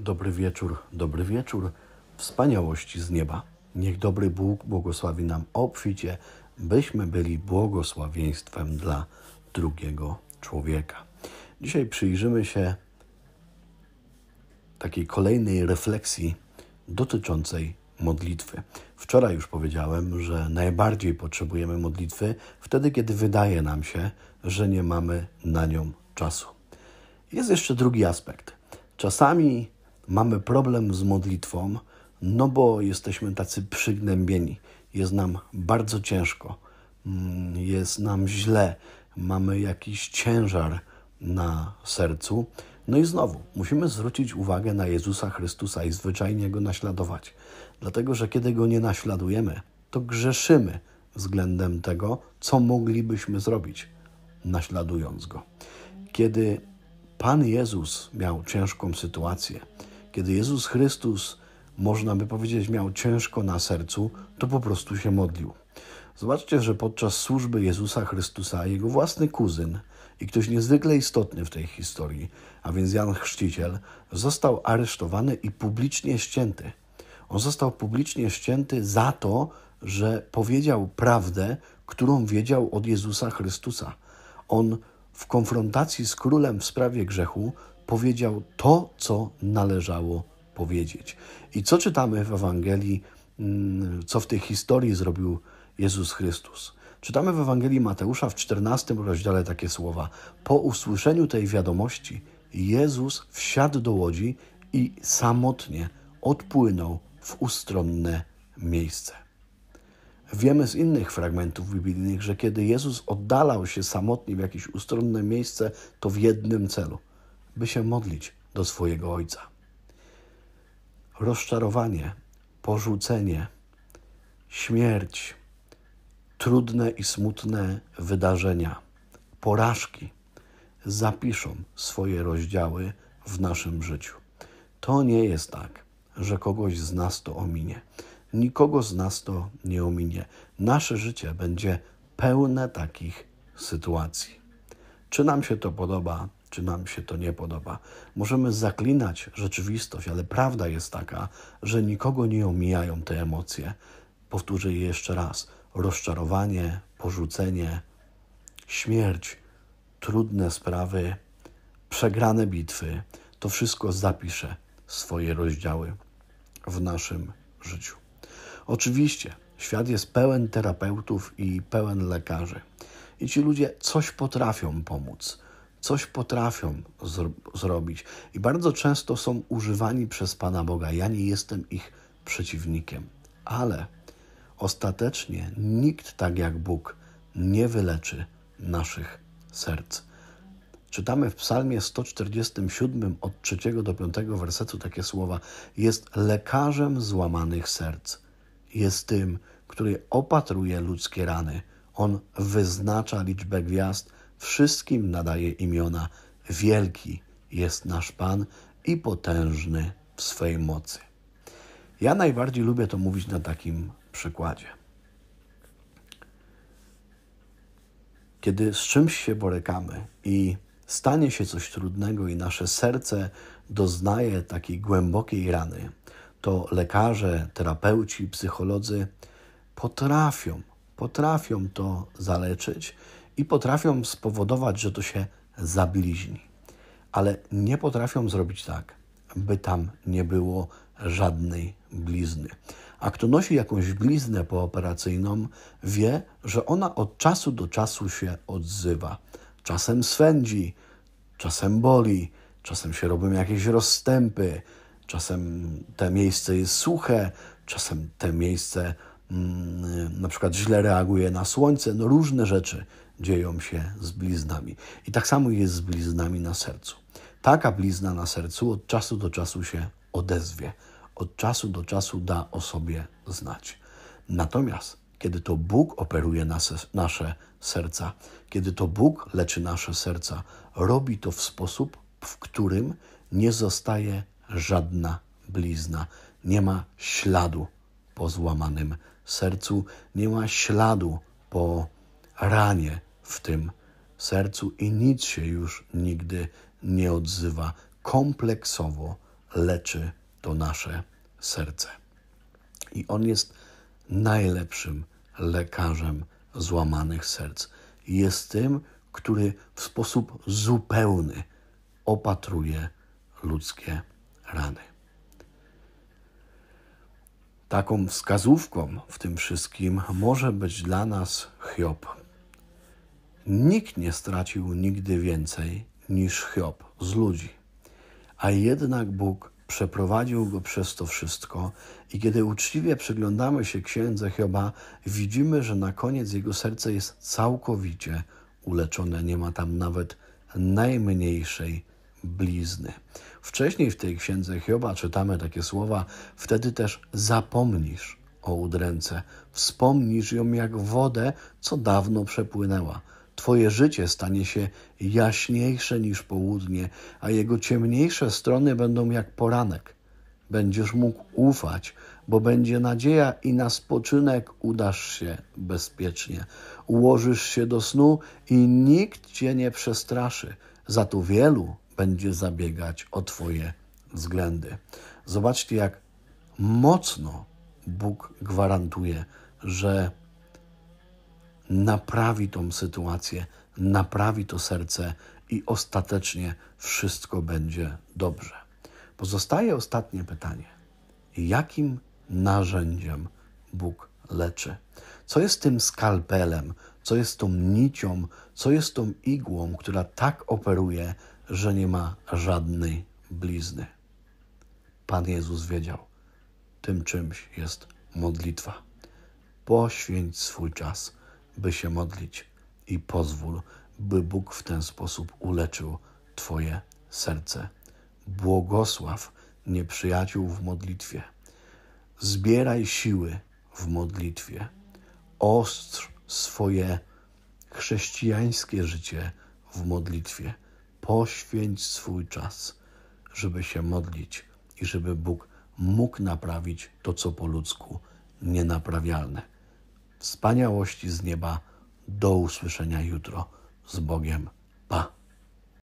Dobry wieczór, dobry wieczór, wspaniałości z nieba. Niech dobry Bóg błogosławi nam obficie, byśmy byli błogosławieństwem dla drugiego człowieka. Dzisiaj przyjrzymy się takiej kolejnej refleksji dotyczącej modlitwy. Wczoraj już powiedziałem, że najbardziej potrzebujemy modlitwy wtedy, kiedy wydaje nam się, że nie mamy na nią czasu. Jest jeszcze drugi aspekt. Czasami mamy problem z modlitwą, no bo jesteśmy tacy przygnębieni, jest nam bardzo ciężko, mm, jest nam źle, mamy jakiś ciężar na sercu. No i znowu, musimy zwrócić uwagę na Jezusa Chrystusa i zwyczajnie go naśladować, dlatego że kiedy go nie naśladujemy, to grzeszymy względem tego, co moglibyśmy zrobić, naśladując go. Kiedy Pan Jezus miał ciężką sytuację, kiedy Jezus Chrystus, można by powiedzieć, miał ciężko na sercu, to po prostu się modlił. Zobaczcie, że podczas służby Jezusa Chrystusa jego własny kuzyn i ktoś niezwykle istotny w tej historii, a więc Jan Chrzciciel, został aresztowany i publicznie ścięty. On został publicznie ścięty za to, że powiedział prawdę, którą wiedział od Jezusa Chrystusa. On w konfrontacji z królem w sprawie grzechu powiedział to, co należało powiedzieć. I co czytamy w Ewangelii, mm, co w tej historii zrobił Jezus Chrystus? Czytamy w Ewangelii Mateusza w 14 rozdziale takie słowa: Po usłyszeniu tej wiadomości, Jezus wsiadł do łodzi i samotnie odpłynął w ustronne miejsce. Wiemy z innych fragmentów biblijnych, że kiedy Jezus oddalał się samotnie w jakieś ustronne miejsce, to w jednym celu by się modlić do swojego Ojca. Rozczarowanie, porzucenie, śmierć, trudne i smutne wydarzenia, porażki zapiszą swoje rozdziały w naszym życiu. To nie jest tak, że kogoś z nas to ominie. Nikogo z nas to nie ominie. Nasze życie będzie pełne takich sytuacji. Czy nam się to podoba, czy nam się to nie podoba. Możemy zaklinać rzeczywistość, ale prawda jest taka, że nikogo nie omijają te emocje. Powtórzę je jeszcze raz: rozczarowanie, porzucenie, śmierć, trudne sprawy, przegrane bitwy. To wszystko zapiszę swoje rozdziały w naszym życiu. Oczywiście, świat jest pełen terapeutów i pełen lekarzy. I ci ludzie coś potrafią pomóc coś potrafią zro zrobić i bardzo często są używani przez Pana Boga. Ja nie jestem ich przeciwnikiem, ale ostatecznie nikt tak jak Bóg nie wyleczy naszych serc. Czytamy w Psalmie 147 od 3 do 5 wersetu takie słowa: Jest lekarzem złamanych serc. Jest tym, który opatruje ludzkie rany. On wyznacza liczbę gwiazd wszystkim nadaje imiona. Wielki jest nasz Pan i potężny w swej mocy. Ja najbardziej lubię to mówić na takim przykładzie. Kiedy z czymś się borykamy i stanie się coś trudnego i nasze serce doznaje takiej głębokiej rany, to lekarze, terapeuci, psycholodzy potrafią, potrafią to zaleczyć i potrafią spowodować, że to się zabliźni, ale nie potrafią zrobić tak, by tam nie było żadnej blizny. A kto nosi jakąś bliznę pooperacyjną, wie, że ona od czasu do czasu się odzywa. Czasem swędzi, czasem boli, czasem się robią jakieś rozstępy, czasem te miejsce jest suche, czasem te miejsce mm, na przykład źle reaguje na słońce, no różne rzeczy dzieją się z bliznami. I tak samo jest z bliznami na sercu. Taka blizna na sercu od czasu do czasu się odezwie, od czasu do czasu da o sobie znać. Natomiast, kiedy to Bóg operuje nasze serca, kiedy to Bóg leczy nasze serca, robi to w sposób, w którym nie zostaje żadna blizna, nie ma śladu po złamanym sercu, nie ma śladu po ranie, w tym sercu i nic się już nigdy nie odzywa. Kompleksowo leczy to nasze serce. I On jest najlepszym lekarzem złamanych serc. Jest tym, który w sposób zupełny opatruje ludzkie rany. Taką wskazówką w tym wszystkim może być dla nas Hiob. Nikt nie stracił nigdy więcej niż Hiob z ludzi. A jednak Bóg przeprowadził go przez to wszystko i kiedy uczciwie przyglądamy się księdze Hioba, widzimy, że na koniec jego serce jest całkowicie uleczone, nie ma tam nawet najmniejszej blizny. Wcześniej w tej księdze Hioba czytamy takie słowa: Wtedy też zapomnisz o udręce, wspomnisz ją jak wodę, co dawno przepłynęła Twoje życie stanie się jaśniejsze niż południe, a jego ciemniejsze strony będą jak poranek. Będziesz mógł ufać, bo będzie nadzieja i na spoczynek udasz się bezpiecznie. Ułożysz się do snu i nikt cię nie przestraszy. Za to wielu będzie zabiegać o Twoje względy. Zobaczcie, jak mocno Bóg gwarantuje, że naprawi tą sytuację, naprawi to serce i ostatecznie wszystko będzie dobrze. Pozostaje ostatnie pytanie: jakim narzędziem Bóg leczy? Co jest tym skalpelem, co jest tą nicią, co jest tą igłą, która tak operuje, że nie ma żadnej blizny? Pan Jezus wiedział, tym czymś jest modlitwa. Poświęć swój czas by się modlić i pozwól, by Bóg w ten sposób uleczył Twoje serce. Błogosław nieprzyjaciół w modlitwie. Zbieraj siły w modlitwie. Ostrz swoje chrześcijańskie życie w modlitwie. Poświęć swój czas, żeby się modlić i żeby Bóg mógł naprawić to, co po ludzku nienaprawialne wspaniałości z nieba. Do usłyszenia jutro z Bogiem.